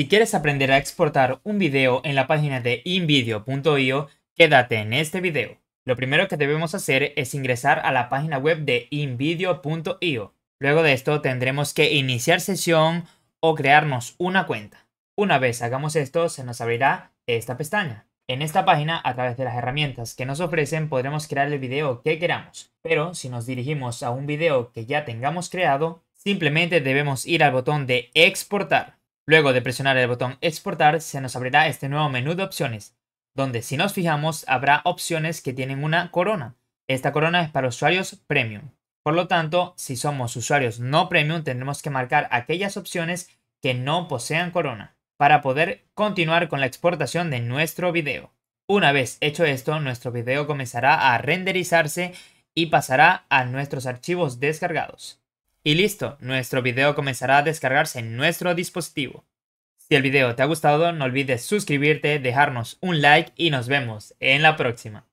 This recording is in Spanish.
Si quieres aprender a exportar un video en la página de invideo.io, quédate en este video. Lo primero que debemos hacer es ingresar a la página web de invideo.io. Luego de esto tendremos que iniciar sesión o crearnos una cuenta. Una vez hagamos esto, se nos abrirá esta pestaña. En esta página, a través de las herramientas que nos ofrecen, podremos crear el video que queramos. Pero si nos dirigimos a un video que ya tengamos creado, simplemente debemos ir al botón de exportar. Luego de presionar el botón exportar se nos abrirá este nuevo menú de opciones, donde si nos fijamos habrá opciones que tienen una corona. Esta corona es para usuarios premium. Por lo tanto, si somos usuarios no premium tendremos que marcar aquellas opciones que no posean corona para poder continuar con la exportación de nuestro video. Una vez hecho esto, nuestro video comenzará a renderizarse y pasará a nuestros archivos descargados. Y listo, nuestro video comenzará a descargarse en nuestro dispositivo. Si el video te ha gustado, no olvides suscribirte, dejarnos un like y nos vemos en la próxima.